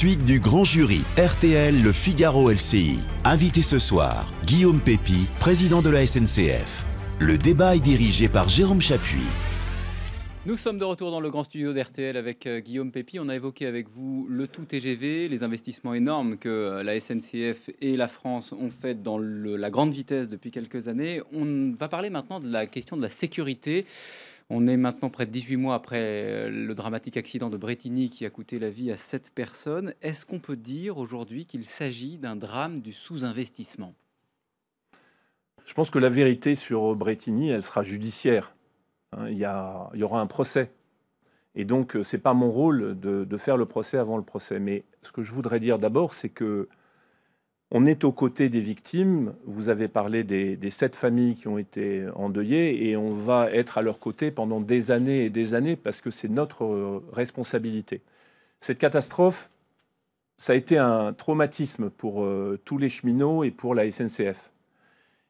Suite du grand jury RTL Le Figaro LCI. Invité ce soir, Guillaume Pépi, président de la SNCF. Le débat est dirigé par Jérôme Chapuis. Nous sommes de retour dans le grand studio d'RTL avec euh, Guillaume Pépi. On a évoqué avec vous le tout TGV, les investissements énormes que euh, la SNCF et la France ont fait dans la grande vitesse depuis quelques années. On va parler maintenant de la question de la sécurité. On est maintenant près de 18 mois après euh, le dramatique accident de Bretigny qui a coûté la vie à 7 personnes. Est-ce qu'on peut dire aujourd'hui qu'il s'agit d'un drame du sous-investissement Je pense que la vérité sur Bretigny, elle sera judiciaire. Hein, il y, aura un procès. Et donc, euh, ce n'est pas mon rôle de, faire le procès avant le procès. Mais ce que je voudrais dire d'abord, c'est que on est aux côtés des victimes. Vous avez parlé des, sept familles qui ont été endeuillées et on va être à leur côté pendant des années et des années parce que c'est notre euh, responsabilité. Cette catastrophe, ça a été un traumatisme pour euh, tous les cheminots et pour la SNCF.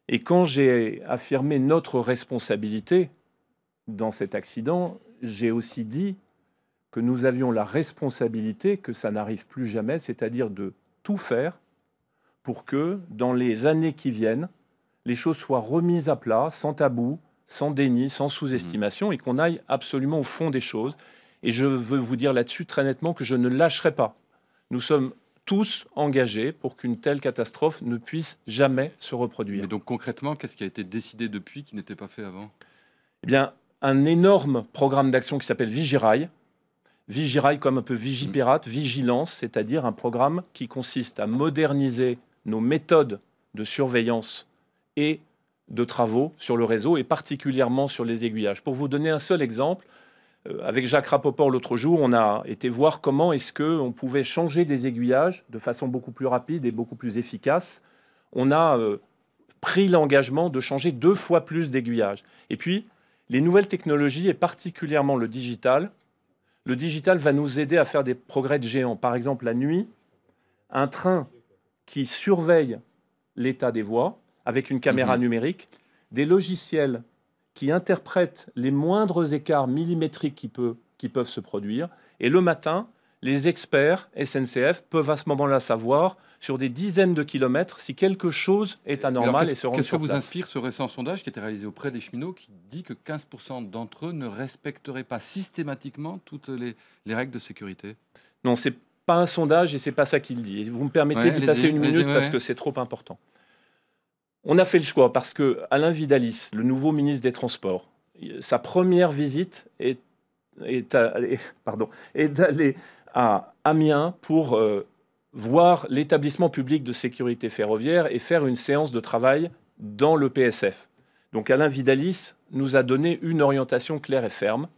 Et quand j'ai affirmé notre responsabilité dans cet accident, j'ai aussi dit que nous avions la responsabilité que ça n'arrive plus jamais, c'est-à-dire de tout faire pour que dans les années qui viennent, les choses soient remises à plat, sans tabou, sans déni, sans sous-estimation, et qu'on aille absolument au fond des choses. Et je veux vous dire là-dessus très nettement que je ne lâcherai pas. Nous sommes tous engagés pour qu'une telle catastrophe ne puisse jamais se reproduire. Et donc concrètement, qu'est-ce qui a été décidé depuis qui n'était pas fait avant Eh bien, un énorme programme d'action qui s'appelle Vigirail. Vigirail comme un peu Vigipérate, vigilance, c'est-à-dire un programme qui consiste à moderniser nos méthodes de surveillance et de travaux sur le réseau et particulièrement sur les aiguillages. Pour vous donner un seul exemple, euh, avec Jacques Rapoport l'autre jour, on a été voir comment est-ce que on pouvait changer des aiguillages de façon beaucoup plus rapide et beaucoup plus efficace. On a euh, pris l'engagement de changer deux fois plus d'aiguillages. Et puis, les nouvelles technologies et particulièrement le digital, le digital va nous aider à faire des progrès de géants. Par exemple, la nuit, un train qui surveillent l'état des voies avec une caméra mhm. numérique, des logiciels qui interprètent les moindres écarts millimétriques qui, qui peuvent se produire. Et le matin, les experts SNCF peuvent à ce moment-là savoir sur des dizaines de kilomètres si quelque chose est anormal et se Qu'est-ce que vous inspire ce récent sondage qui a été réalisé auprès des cheminots qui dit que 15% d'entre eux ne respecteraient pas systématiquement toutes les, les règles de sécurité Non, c'est pas un sondage et c'est pas ça qu'il dit. Vous me permettez de d'y passer une minute parce que c'est trop important. On a fait le choix parce que Alain Vidalis, le nouveau ministre des Transports, sa première visite est, est, pardon, d'aller à Amiens pour euh, voir l'établissement public de sécurité ferroviaire et faire une séance de travail dans le PSF. Donc Alain Vidalis nous a donné une orientation claire et ferme,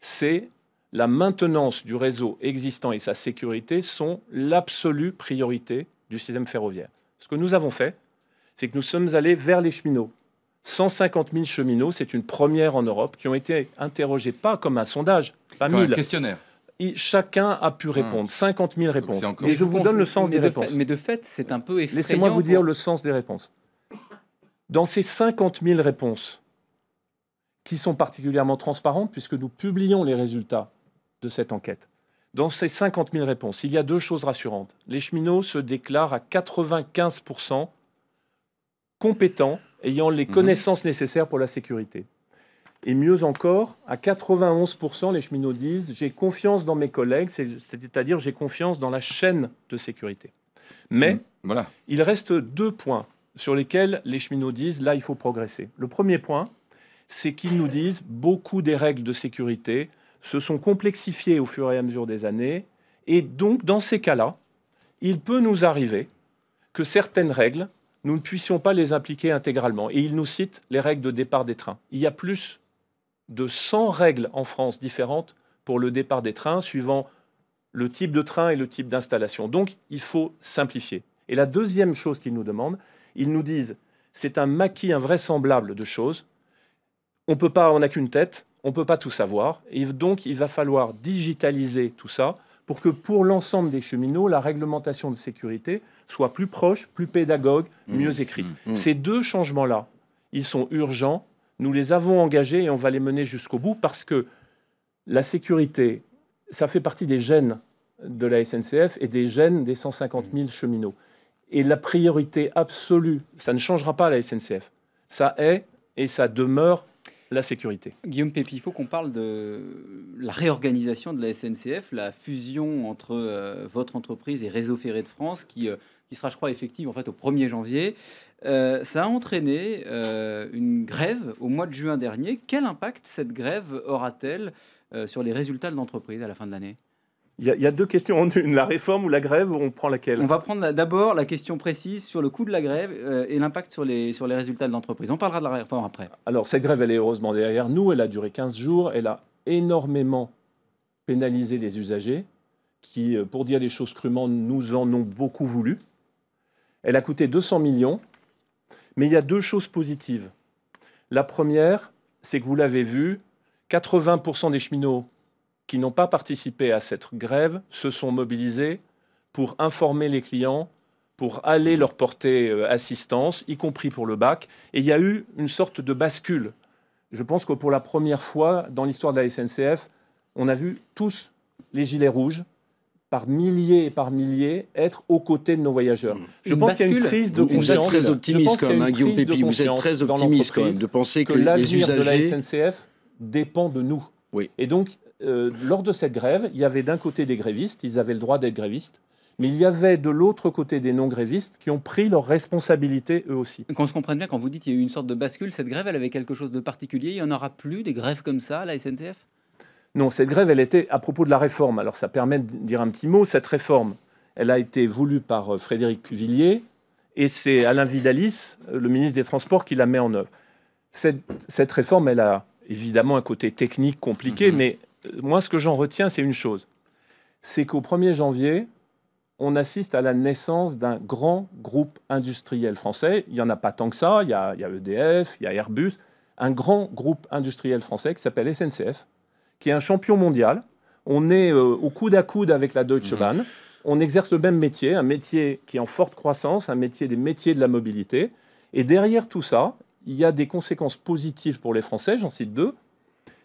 c'est la maintenance du réseau existant et sa sécurité sont l'absolue priorité du système ferroviaire. Ce que nous avons fait, c'est que nous sommes allés vers les cheminots. 150 000 cheminots, c'est une première en Europe, qui ont été interrogés, pas comme un sondage, pas mille. Un questionnaire. chacun a pu hmm. répondre, 50 000 réponses. Et je vous donne le sens des réponses. mais de fait, c'est un peu effrayant. Laissez-moi vous dire le sens des réponses. Dans ces 50 000 réponses, qui sont particulièrement transparentes, puisque nous publions les résultats de cette enquête. Dans ces 50 000 réponses, il y a deux choses rassurantes. Les cheminots se déclarent à 95 compétents, ayant les mhm. connaissances nécessaires pour la sécurité. Et mieux encore, à 91%, les cheminots disent j'ai confiance dans mes collègues, c'est-à-dire j'ai confiance dans la chaîne de sécurité. Mais mhm. voilà. il reste deux points sur lesquels les cheminots disent là, il faut progresser. Le premier point, c'est qu'ils nous disent beaucoup des règles de sécurité se sont complexifiées au fur et à mesure des années. Et donc, dans ces cas-là, il peut nous arriver que certaines règles, nous ne puissions pas les impliquer intégralement. Et il nous cite les règles de départ des trains. Il y a plus de 100 règles en France différentes pour le départ des trains, suivant le type de train et le type d'installation. Donc, il faut simplifier. Et la deuxième chose qu'ils nous demandent, ils nous disent, c'est un maquis invraisemblable de choses. On peut pas, on n'a qu'une tête on ne peut pas tout savoir. Et donc, il va falloir digitaliser tout ça pour que pour l'ensemble des cheminots, la réglementation de sécurité soit plus proche, plus pédagogue, mmh. mieux écrite. Mmh. Mmh. Ces deux changements-là, ils sont urgents. Nous les avons engagés et on va les mener jusqu'au bout parce que la sécurité, ça fait partie des gènes de la SNCF et des gènes des 150 000 cheminots. Et la priorité absolue, ça ne changera pas la SNCF. Ça est et ça demeure la sécurité. Guillaume Pépi, il faut qu'on parle de la réorganisation de la SNCF, la fusion entre euh, votre entreprise et Réseau Ferré de France, qui, euh, qui, sera, je crois, effective en fait au 1er janvier. Euh, ça a entraîné une grève au mois de juin dernier. Quel impact cette grève aura-t-elle sur les résultats de l'entreprise à la fin de l'année il y, a deux questions une, la réforme ou la grève, on prend laquelle On va prendre d'abord la question précise sur le coût de la grève euh, et l'impact sur les, sur les résultats de l'entreprise. On parlera de la réforme après. Alors cette grève, elle est heureusement derrière nous, elle a duré 15 jours, elle a énormément pénalisé les usagers qui, euh, pour dire les choses crûment, nous en ont beaucoup voulu. Elle a coûté 200 millions, mais il y a deux choses positives. La première, c'est que vous l'avez vu, 80% des cheminots qui n'ont pas participé à cette grève se sont mobilisés pour informer les clients, pour aller leur porter euh, assistance, y compris pour le bac. Et il y a eu une sorte de bascule. Je pense que pour la première fois dans l'histoire de la SNCF, on a vu tous les gilets rouges par milliers et par milliers être aux côtés de nos voyageurs. Mmh. Je pense qu'il y a une crise de confiance. Vous êtes très optimiste quand même, hein, Guillaume Pépi. Vous êtes très optimiste quand même de penser que, l'avenir de la SNCF dépend de nous. Oui. Et donc, euh, lors de cette grève, il y avait d'un côté des grévistes, ils avaient le droit d'être grévistes, mais il y avait de l'autre côté des non-grévistes qui ont pris leurs responsabilités eux aussi. Qu'on se comprenne bien, quand vous dites qu'il y a eu une sorte de bascule, cette grève, elle avait quelque chose de particulier. Il n'y en aura plus des grèves comme ça à la SNCF Non, cette grève, elle était à propos de la réforme. Alors ça permet de dire un petit mot. Cette réforme, elle a été voulue par euh, Frédéric Cuvillier et c'est Alain Vidalis, euh, le ministre des Transports, qui la met en œuvre. Cette, réforme, elle a évidemment un côté technique compliqué, mhm. mais moi, ce que j'en retiens, c'est une chose. C'est qu'au 1er janvier, on assiste à la naissance d'un grand groupe industriel français. Il n'y en a pas tant que ça. Il y, a, EDF, il y a Airbus. Un grand groupe industriel français qui s'appelle SNCF, qui est un champion mondial. On est euh, au coude à coude avec la Deutsche mhm. Bahn. On exerce le même métier, un métier qui est en forte croissance, un métier des métiers de la mobilité. Et derrière tout ça, il y a des conséquences positives pour les Français. J'en cite deux.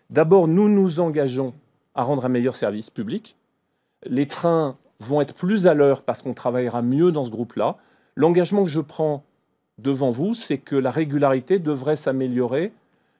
D'abord, nous nous engageons à rendre un meilleur service public. Les trains vont être plus à l'heure parce qu'on travaillera mieux dans ce groupe-là. L'engagement que je prends devant vous, c'est que la régularité devrait s'améliorer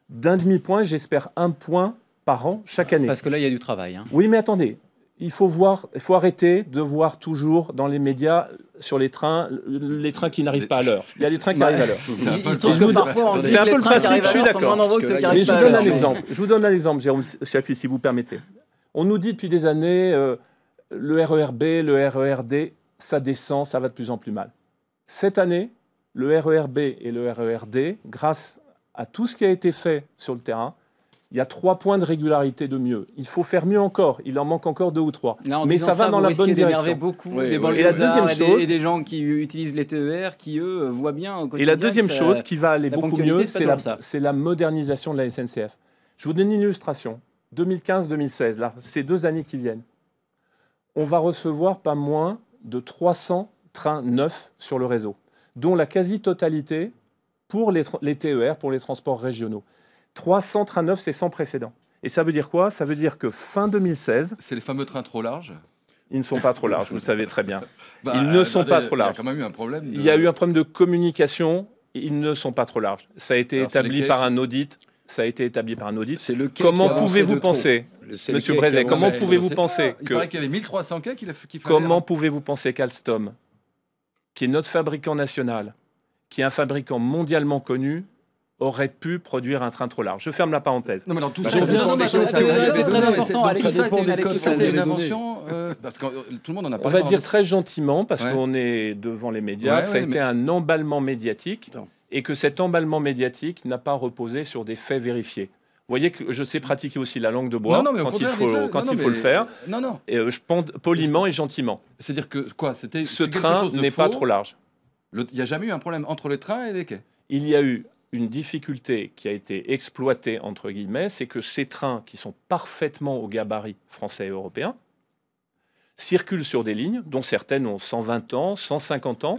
d'un demi-point, j'espère un point par an chaque année. Parce que là, il y a du travail. Hein. Oui, mais attendez, il faut voir, il faut arrêter de voir toujours dans les médias sur les trains, les trains qui n'arrivent pas à l'heure. Il y a des trains qui arrivent à l'heure. C'est un peu le principe, je suis d'accord. Je vous donne un exemple. Je vous donne un exemple, Jérôme si vous permettez. On nous dit depuis des années, euh, le RERB, le RERD, ça descend, ça va de plus en plus mal. Cette année, le RERB et le RERD, grâce à tout ce qui a été fait sur le terrain, il y a trois points de régularité de mieux. Il faut faire mieux encore. Il en manque encore deux ou trois. Mais ça, va dans la bonne direction. beaucoup oui, des Et la deuxième des, chose, et des, gens qui utilisent les TER, qui eux voient bien. Au et la deuxième chose qui va aller beaucoup mieux, c'est la, la, modernisation de la SNCF. Je vous donne une illustration. 2015-2016, là, ces deux années qui viennent, on va recevoir pas moins de 300 trains neufs sur le réseau, dont la quasi-totalité pour les TER, pour les transports régionaux. 300 trains neufs, c'est sans précédent. Et ça veut dire quoi Ça veut dire que fin 2016. C'est les fameux trains trop larges ils ne sont pas trop larges, vous le savez très bien. Bah, ils ne sont pas trop larges. Il y a eu un problème. De... communication. Ils ne sont pas trop larges. Ça a été établi par un audit. Ça a été établi par un audit. C'est le Comment pouvez-vous penser, Monsieur Brézet, comment pouvez-vous penser que... qu'il y avait 1300 Comment pouvez-vous penser qu'Alstom, qui est notre fabricant national, qui est un fabricant mondialement connu, aurait pu produire un train trop large. Je ferme la parenthèse. Non, mais dans tout C'est très important. ça des parce que euh, tout le monde a On va dire très gentiment, parce qu'on est devant les médias, que ça a été un emballement médiatique et que cet emballement médiatique n'a pas reposé sur des faits vérifiés. Vous voyez que je sais pratiquer aussi la langue de bois quand il faut, quand il faut le faire. Non, non. Et euh, je poliment et gentiment. C'est-à-dire que quoi C'était ce train n'est pas trop large. Il n'y a jamais eu un problème entre le train et les quais. Il y a eu une difficulté qui a été exploitée, entre guillemets, c'est que ces trains qui sont parfaitement au gabarit français et européen circulent sur des lignes dont certaines ont 120 ans, 150 ans,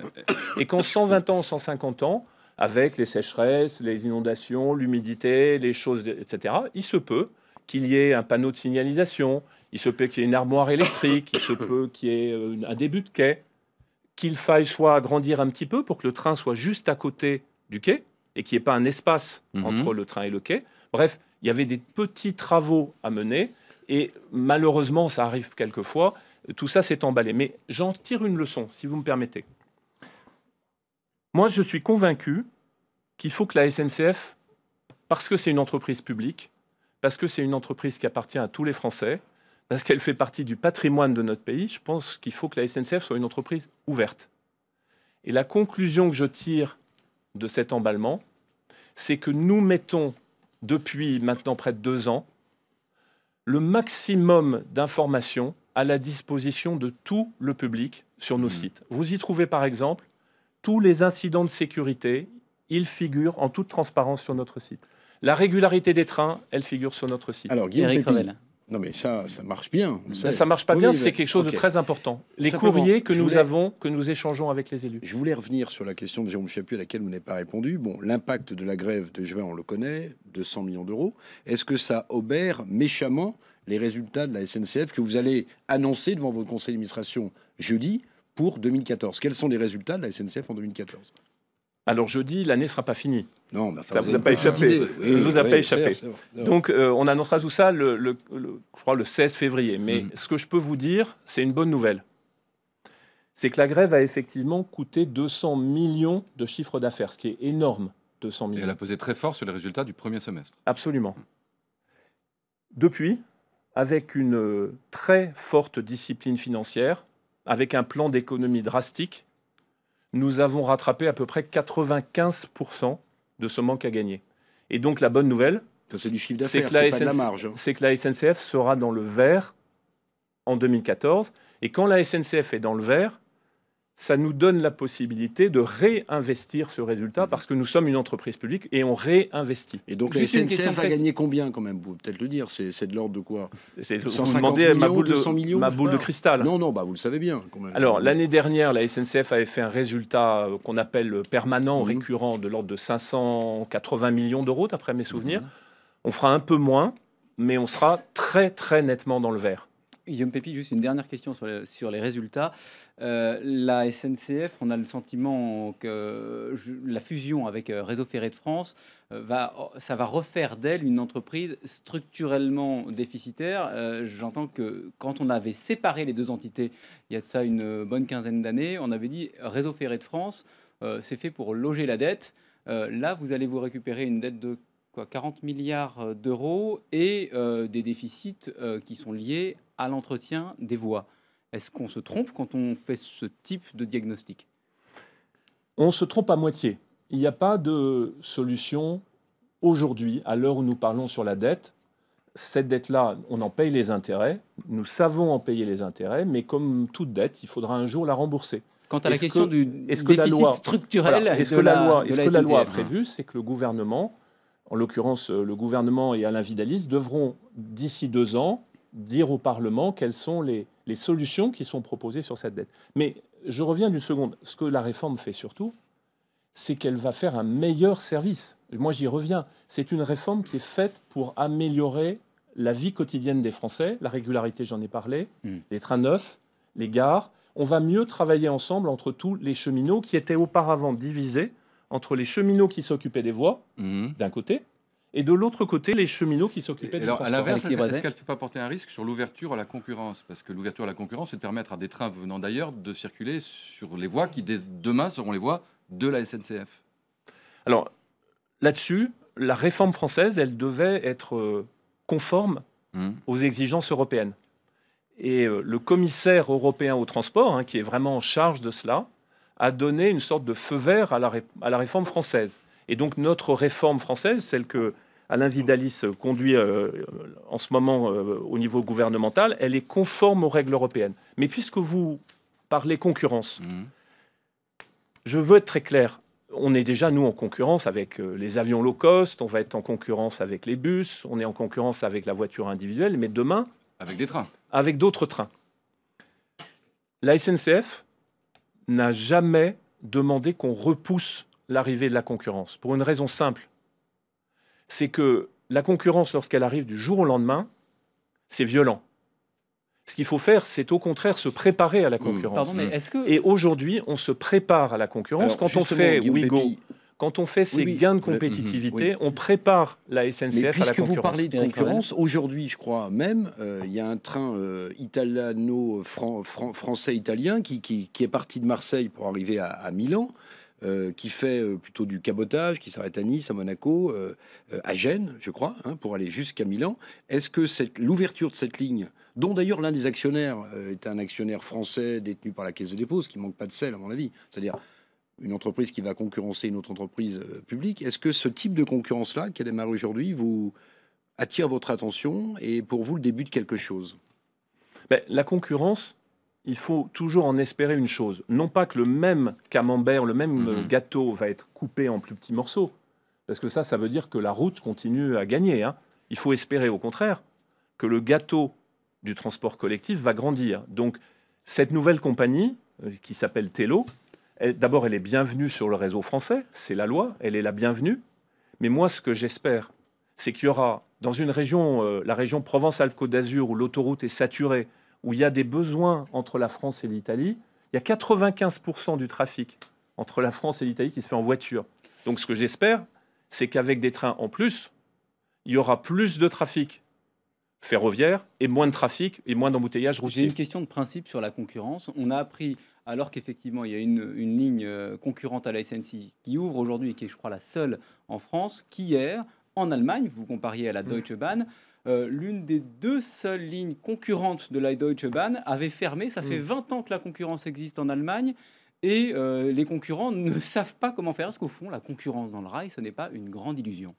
et qu'en 120 ans, 150 ans, avec les sécheresses, les inondations, l'humidité, les choses, etc., il se peut qu'il y ait un panneau de signalisation, il se peut qu'il y ait une armoire électrique, il se peut qu'il y ait euh, un début de quai, qu'il faille soit agrandir un petit peu pour que le train soit juste à côté du quai, et qu'il n'y ait pas un espace mhm. entre le train et le quai. Bref, il y avait des petits travaux à mener et malheureusement, ça arrive quelquefois, tout ça s'est emballé. Mais j'en tire une leçon, si vous me permettez. Moi, je suis convaincu qu'il faut que la SNCF, parce que c'est une entreprise publique, parce que c'est une entreprise qui appartient à tous les Français, parce qu'elle fait partie du patrimoine de notre pays, je pense qu'il faut que la SNCF soit une entreprise ouverte. Et la conclusion que je tire de cet emballement, c'est que nous mettons depuis maintenant près de deux ans le maximum d'informations à la disposition de tout le public sur nos mmh. sites. Vous y trouvez par exemple tous les incidents de sécurité, ils figurent en toute transparence sur notre site. La régularité des trains, elle figure sur notre site. Alors, non, mais ça, ça marche bien. Ça Ça marche pas bien, c'est quelque chose de très important. Les courriers que nous avons, que nous échangeons avec les élus. Je voulais revenir sur la question de Jérôme Chapuis à laquelle vous n'avez pas répondu. Bon, l'impact de la grève de juin, on le connaît, 200 millions d'euros. Est-ce que ça obère méchamment les résultats de la SNCF que vous allez annoncer devant votre conseil d'administration jeudi pour 2014 Quels sont les résultats de la SNCF en 2014 alors je dis, l'année ne sera pas finie. Non, ça ne vous, a pas échappé. vous a pas échappé. Donc euh, on annoncera tout ça, le, je crois, le 16 février. Mais mm. ce que je peux vous dire, c'est une bonne nouvelle. C'est que la grève a effectivement coûté 200 millions de chiffre d'affaires, ce qui est énorme. 200 millions. elle a pesé très fort sur les résultats du premier semestre. Absolument. Depuis, avec une euh, très forte discipline financière, avec un plan d'économie drastique, nous avons rattrapé à peu près 95% de ce manque à gagner. Et donc la bonne nouvelle, c'est hein. C'est que la SNCF sera dans le vert en 2014. Et quand la SNCF est dans le vert, ça nous donne la possibilité de réinvestir ce résultat mhm. parce que nous sommes une entreprise publique et on réinvestit. Et donc la SNCF a gagné combien quand même Vous pouvez peut-être le dire, c'est de l'ordre de quoi 150 millions, ma boule, 200 millions, ma boule de cristal. Non, non, bah vous le savez bien. Quand même. Alors l'année dernière, la SNCF avait fait un résultat euh, qu'on appelle euh, permanent, mhm. récurrent, de l'ordre de 580 millions d'euros, d'après mes souvenirs. Mhm. On fera un peu moins, mais on sera très très nettement dans le vert. Guillaume Pépi, juste une dernière question sur les, résultats. Euh, la SNCF, on a le sentiment que la fusion avec euh, Réseau Ferré de France, euh, va, ça va refaire d'elle une entreprise structurellement déficitaire. J'entends que quand on avait séparé les deux entités, il y a de ça une bonne quinzaine d'années, on avait dit Réseau Ferré de France, c'est fait pour loger la dette. là, vous allez vous récupérer une dette de 40 milliards d'euros et des déficits qui sont liés à l'entretien des voix. Est-ce qu'on se trompe quand on fait ce type de diagnostic On se trompe à moitié. Il n'y a pas de solution aujourd'hui, à l'heure où nous parlons sur la dette. Cette dette-là, on en paye les intérêts. Nous savons en payer les intérêts, mais comme toute dette, il faudra un jour la rembourser. Quant à la question du est que la structurel, est-ce que la, loi, est prévu, c'est que le gouvernement, en l'occurrence le gouvernement et Alain Vidalis, devront d'ici deux ans dire au Parlement quelles sont les, solutions qui sont proposées sur cette dette. Mais je reviens d'une seconde. Ce que la réforme fait surtout, c'est qu'elle va faire un meilleur service. Moi, j'y reviens. C'est une réforme qui est faite pour améliorer la vie quotidienne des Français, la régularité, j'en ai parlé, mm. les trains neufs, les gares. On va mieux travailler ensemble entre tous les cheminots qui étaient auparavant divisés entre les cheminots qui s'occupaient des voies, mm. d'un côté, et de l'autre côté les cheminots qui s'occupaient de alors, À l'inverse, est-ce qu'elle ne peut pas porter un risque sur l'ouverture à la concurrence Parce que l'ouverture à la concurrence, c'est de permettre à des trains venant d'ailleurs de circuler sur les voies qui, demain, seront les voies de la SNCF. Alors, là-dessus, la réforme française, elle devait être euh, conforme hmm. aux exigences européennes. Et euh, le commissaire européen au transport, hein, qui est vraiment en charge de cela, a donné une sorte de feu vert à la, à la réforme française. Et donc notre réforme française, celle que Alain Vidalis conduit euh, en ce moment euh, au niveau gouvernemental, elle est conforme aux règles européennes. Mais puisque vous parlez concurrence, mmh. je veux être très clair. On est déjà, nous, en concurrence avec euh, les avions low cost, on va être en concurrence avec les bus, on est en concurrence avec la voiture individuelle, mais demain... Avec des trains. Avec d'autres trains. La SNCF n'a jamais demandé qu'on repousse l'arrivée de la concurrence, pour une raison simple. C'est que la concurrence, lorsqu'elle arrive du jour au lendemain, c'est violent. Ce qu'il faut faire, c'est au contraire se préparer à la mm. concurrence. Mm. Et aujourd'hui, on se prépare à la concurrence. quand on fait quand on fait ces gains de compétitivité, mm-hmm. on prépare la SNCF à la concurrence. Puisque vous parlez de concurrence, aujourd'hui, je crois même, euh, il y a un train euh, italiano-français-italien qui, est parti de Marseille pour arriver à Milan. Euh, qui fait euh, plutôt du cabotage, qui s'arrête à Nice, à Monaco, euh, à Gênes, je crois, hein, pour aller jusqu'à Milan. Est-ce que l'ouverture de cette ligne, dont d'ailleurs l'un des actionnaires est un actionnaire français détenu par la Caisse des dépôts, ce qui manque pas de sel à mon avis, c'est-à-dire une entreprise qui va concurrencer une autre entreprise publique, est-ce que ce type de concurrence-là, qui a démarré aujourd'hui, vous attire votre attention et pour vous le début de quelque chose ben, La concurrence, il faut toujours en espérer une chose. Non pas que le même camembert, le même mhm. gâteau va être coupé en plus petits morceaux, parce que ça, ça veut dire que la route continue à gagner. Hein. Il faut espérer au contraire que le gâteau du transport collectif va grandir. Donc cette nouvelle compagnie, euh, qui s'appelle Telo, d'abord elle est bienvenue sur le réseau français, c'est la loi, elle est la bienvenue. Mais moi, ce que j'espère, c'est qu'il y aura dans une région, euh, la région Provence-Alpes-Côte d'Azur, où l'autoroute est saturée, où il y a des besoins entre la France et l'Italie, il y a 95% du trafic entre la France et l'Italie qui se fait en voiture. Donc ce que j'espère, c'est qu'avec des trains en plus, il y aura plus de trafic ferroviaire et moins de trafic et moins d'embouteillages routiers. J'ai une question de principe sur la concurrence. On a appris, alors qu'effectivement il y a une, ligne euh, concurrente à la SNC qui ouvre aujourd'hui et qui est je crois la seule en France, qu'hier, en Allemagne, vous compariez à la mmh. Deutsche Bahn, euh, l'une des deux seules lignes concurrentes de la Deutsche Bahn avait fermé. Ça fait 20 mm. ans que la concurrence existe en Allemagne et euh, les concurrents ne savent pas comment faire. Parce qu'au fond, la concurrence dans le rail, ce n'est pas une grande illusion.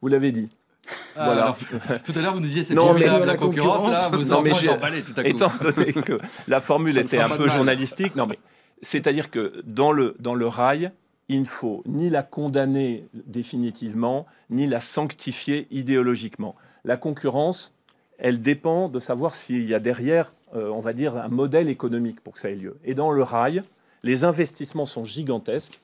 Vous l'avez dit. Ah, voilà. tout à l'heure, vous nous disiez cette non, de la, concurrence, vous non, en mais à Étant donné que la formule était un peu journalistique, non mais c'est-à-dire que dans le, dans le rail, il ne faut ni la condamner définitivement, ni la sanctifier idéologiquement. La concurrence, elle dépend de savoir s'il y a derrière, euh, on va dire, un modèle économique pour que ça ait lieu. Et dans le rail, les investissements sont gigantesques.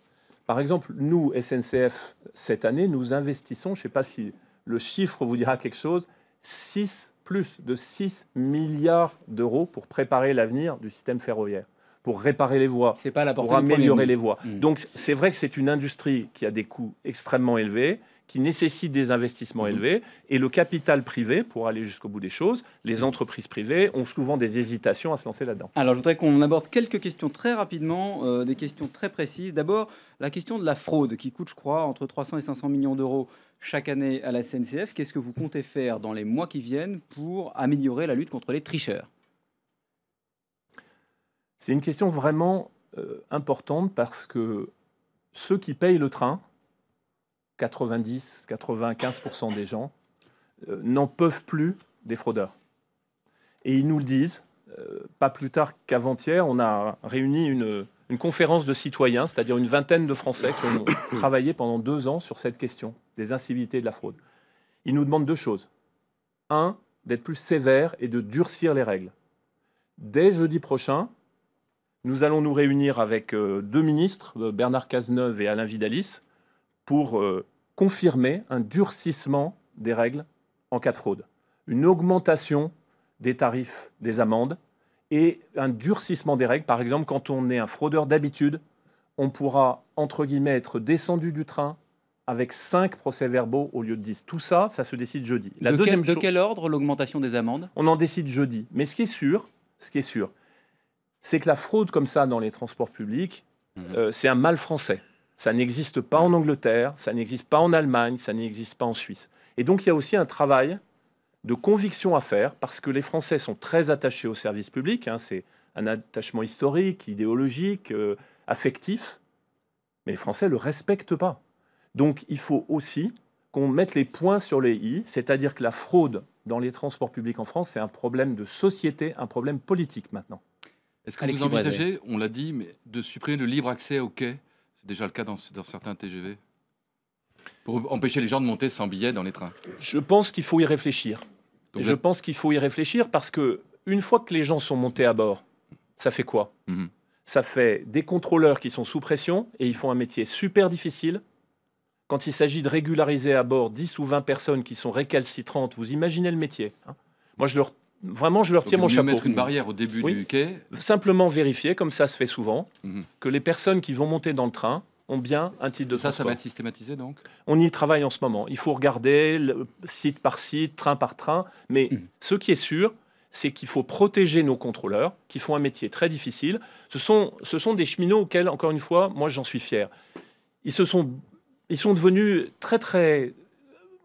Par exemple, nous, SNCF, cette année, nous investissons, je ne sais pas si le chiffre vous dira quelque chose, 6, plus de 6 milliards d'euros pour préparer l'avenir du système ferroviaire pour réparer les voies, pas pour améliorer les voies. Hmm. Donc c'est vrai que c'est une industrie qui a des coûts extrêmement élevés, qui nécessite des investissements hmm. élevés, et le capital privé, pour aller jusqu'au bout des choses, les hmm. entreprises privées ont souvent des hésitations à se lancer là-dedans. Alors je voudrais qu'on aborde quelques questions très rapidement, euh, des questions très précises. D'abord, la question de la fraude, qui coûte, je crois, entre 300 et 500 millions d'euros chaque année à la SNCF. Qu'est-ce que vous comptez faire dans les mois qui viennent pour améliorer la lutte contre les tricheurs c'est une question vraiment euh, importante parce que ceux qui payent le train, 90-95% des gens, euh, n'en peuvent plus des fraudeurs. Et ils nous le disent, euh, pas plus tard qu'avant-hier, on a réuni une, conférence de citoyens, c'est-à-dire une vingtaine de Français qui ont travaillé pendant deux ans sur cette question des incivilités de la fraude. Ils nous demandent deux choses. Un, d'être plus sévère et de durcir les règles. Dès jeudi prochain, nous allons nous réunir avec euh, deux ministres, euh, Bernard Cazeneuve et Alain Vidalis, pour euh, confirmer un durcissement des règles en cas de fraude, une augmentation des tarifs des amendes et un durcissement des règles. Par exemple, quand on est un fraudeur d'habitude, on pourra, entre guillemets, être descendu du train avec cinq procès-verbaux au lieu de 10. Tout ça, ça se décide jeudi. La de, deuxième quel, de quel ordre l'augmentation des amendes On en décide jeudi. Mais ce qui est sûr, ce qui est sûr, c'est que la fraude comme ça dans les transports publics, mhm. euh, c'est un mal français. Ça n'existe pas en Angleterre, ça n'existe pas en Allemagne, ça n'existe pas en Suisse. Et donc il y a aussi un travail de conviction à faire parce que les Français sont très attachés au service public. Hein, c'est un attachement historique, idéologique, euh, affectif. Mais les Français le respectent pas. Donc il faut aussi qu'on mette les points sur les i, c'est-à-dire que la fraude dans les transports publics en France, c'est un problème de société, un problème politique maintenant. Est-ce que vous on l'a dit, mais de supprimer le libre accès au quai C'est déjà le cas dans, certains TGV pour empêcher les gens de monter sans billets dans les trains Je pense qu'il faut y réfléchir. je pense qu'il faut y réfléchir parce que une fois que les gens sont montés à bord, ça fait quoi mhm. Ça fait des contrôleurs qui sont sous pression et ils font un métier super difficile. Quand il s'agit de régulariser à bord 10 ou 20 personnes qui sont récalcitrantes, vous imaginez le métier. Hein. Moi, je leur Vraiment, je leur tire mon chapeau. mettre une barrière au début du quai. Simplement vérifier, comme ça se fait souvent, mhm. que les personnes qui vont monter dans le train ont bien un titre de ça, transport. Ça, ça va être systématisé donc On y travaille en ce moment. Il faut regarder site par site, train par train. Mais mhm. ce qui est sûr, c'est qu'il faut protéger nos contrôleurs, qui font un métier très difficile. Ce sont, ce sont des cheminots auxquels, encore une fois, moi j'en suis fier. Ils, se sont, ils sont devenus très très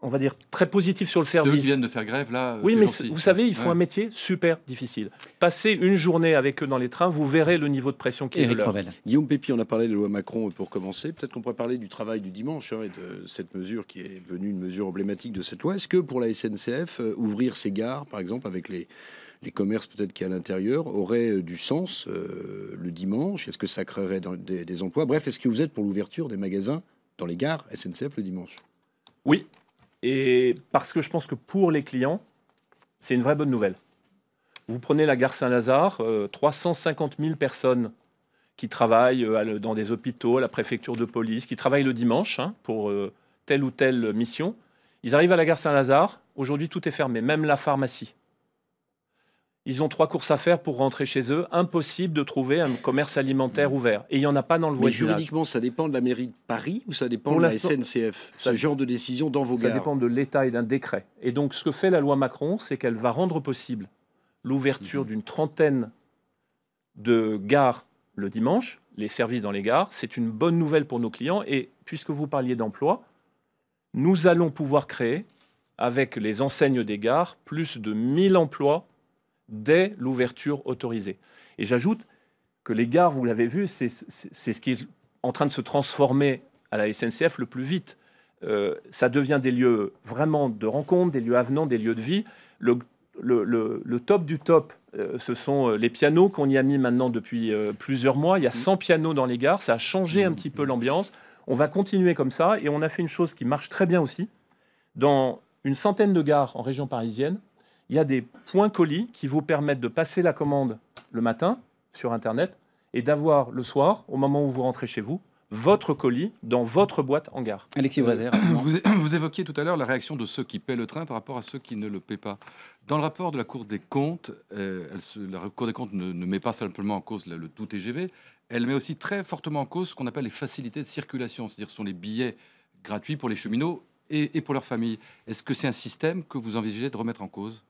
on va dire, très positif sur le service. Ceux qui viennent de faire grève, là. Oui, mais vous savez, ils font un métier super difficile. Passez une journée avec eux dans les trains, vous verrez le niveau de pression qui est Guillaume Pépi, on a parlé de la loi Macron pour commencer. Peut-être qu'on pourrait parler du travail du dimanche hein, et de cette mesure qui est venue, une mesure emblématique de cette loi. Est-ce que pour la SNCF, euh, ouvrir ses gares, par exemple, avec les les commerces peut-être qui à l'intérieur aurait euh, du sens euh, le dimanche Est-ce que ça créerait des, des emplois Bref, est-ce que vous êtes pour l'ouverture des magasins dans les gares SNCF le dimanche Oui, et parce que je pense que pour les clients, c'est une vraie bonne nouvelle. Vous prenez la gare Saint-Lazare, 350 euh, 000 personnes qui travaillent euh, dans des hôpitaux, la préfecture de police, qui travaillent le dimanche hein, pour euh, telle ou telle mission. Ils arrivent à la gare Saint-Lazare, aujourd'hui tout est fermé, même la pharmacie. Ils ont trois courses à faire pour rentrer chez eux. Impossible de trouver un commerce alimentaire ouvert. Et il n'y en a pas dans le voisinage. Mais juridiquement, ça dépend de la mairie de Paris ou ça dépend de la, SNCF Ce genre de décision dans vos gares Ça dépend de l'État et d'un décret. Et donc, ce que fait la loi Macron, c'est qu'elle va rendre possible l'ouverture mhm. d'une trentaine de gares le dimanche, les services dans les gares. C'est une bonne nouvelle pour nos clients. Et puisque vous parliez d'emploi, nous allons pouvoir créer, avec les enseignes des gares, plus de 1000 emplois dès l'ouverture autorisée. Et j'ajoute que les gares, vous l'avez vu, c'est ce qui est en train de se transformer à la SNCF le plus vite. Euh, ça devient des lieux vraiment de rencontre, des lieux avenants, des lieux de vie. Le, top du top, euh, ce sont euh, les pianos qu'on y a mis maintenant depuis plusieurs mois. Il y a 100 pianos dans les gares, ça a changé un petit peu l'ambiance. On va continuer comme ça et on a fait une chose qui marche très bien aussi. Dans une centaine de gares en région parisienne, il y a des points colis qui vous permettent de passer la commande le matin sur Internet et d'avoir le soir, au moment où vous rentrez chez vous, votre colis dans votre boîte en gare. Alexis euh, Brazer. Vous, évoquiez tout à l'heure la réaction de ceux qui paient le train par rapport à ceux qui ne le paient pas. Dans le rapport de la Cour des comptes, euh, la Cour des comptes ne, met pas simplement en cause le, tout TGV, elle met aussi très fortement en cause ce qu'on appelle les facilités de circulation, c'est-à-dire ce sont les billets gratuits pour les cheminots et, et pour leurs familles. Est-ce que c'est un système que vous envisagez de remettre en cause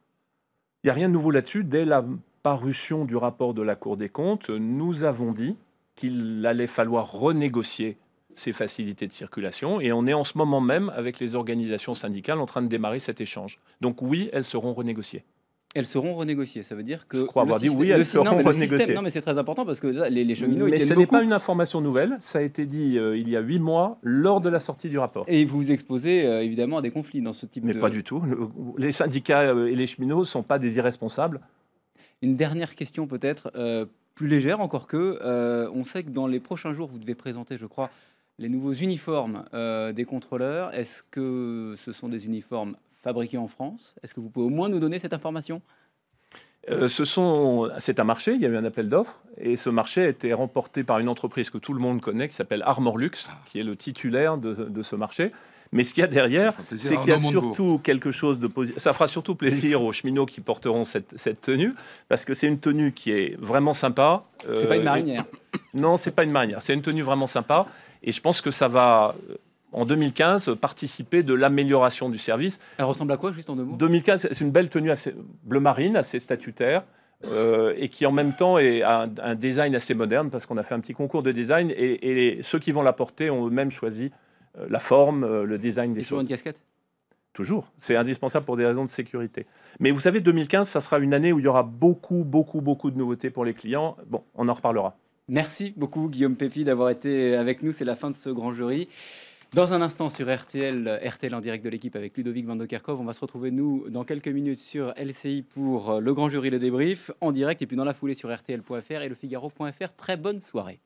il n'y a rien de nouveau là-dessus. Dès la parution du rapport de la Cour des comptes, nous avons dit qu'il allait falloir renégocier ces facilités de circulation. Et on est en ce moment même avec les organisations syndicales en train de démarrer cet échange. Donc oui, elles seront renégociées. Elles seront renégociées. Ça veut dire que. Je crois avoir dit oui, elles seront renégociées. non, mais c'est très important parce que les, cheminots. Mais ce n'est pas une information nouvelle. Ça a été dit euh, il y a huit mois lors de la sortie du rapport. Et vous vous exposez euh, évidemment à des conflits dans ce type mais de. Mais pas du tout. les syndicats euh, et les cheminots ne sont pas des irresponsables. Une dernière question peut-être, plus légère encore que. on sait que dans les prochains jours, vous devez présenter, je crois, les nouveaux uniformes des contrôleurs. Est-ce que ce sont des uniformes fabriqués en France. Est-ce que vous pouvez au moins nous donner cette information euh, ce sont, c'est un marché, il y a eu un appel d'offres, et ce marché a été remporté par une entreprise que tout le monde connaît, qui s'appelle Armor ah. qui est le titulaire de, ce marché. Mais ce qu'il y a derrière, c'est qu'il y a surtout quelque chose de positif. Ça fera surtout plaisir aux cheminots qui porteront cette, tenue, parce que c'est une tenue qui est vraiment sympa. c'est pas une euh, marinière. Non, c'est pas une marinière. C'est une tenue vraiment sympa. Et je pense que ça va en 2015, participer de l'amélioration du service. Elle ressemble à quoi, juste en deux mots 2015, c'est une belle tenue assez bleu marine, assez statutaire. Euh, et qui en même temps est, un, design assez moderne parce qu'on a fait un petit concours de design et, ceux qui vont la porter ont eux-mêmes choisi euh, la forme, euh, le design des choses. Toujours une casquette Toujours. C'est indispensable pour des raisons de sécurité. Mais vous savez, 2015, ça sera une année où il y aura beaucoup, beaucoup, beaucoup de nouveautés pour les clients. Bon, on en reparlera. Merci beaucoup, Guillaume Pépi, d'avoir été avec nous. C'est la fin de ce grand jury. Dans un instant sur RTL, euh, RTL en direct de l'équipe avec Ludovic Vandokerkov. On va se retrouver, nous, dans quelques minutes sur LCI pour euh, le grand jury, le débrief, en direct et puis dans la foulée sur RTL.fr et le Figaro.fr. Très bonne soirée.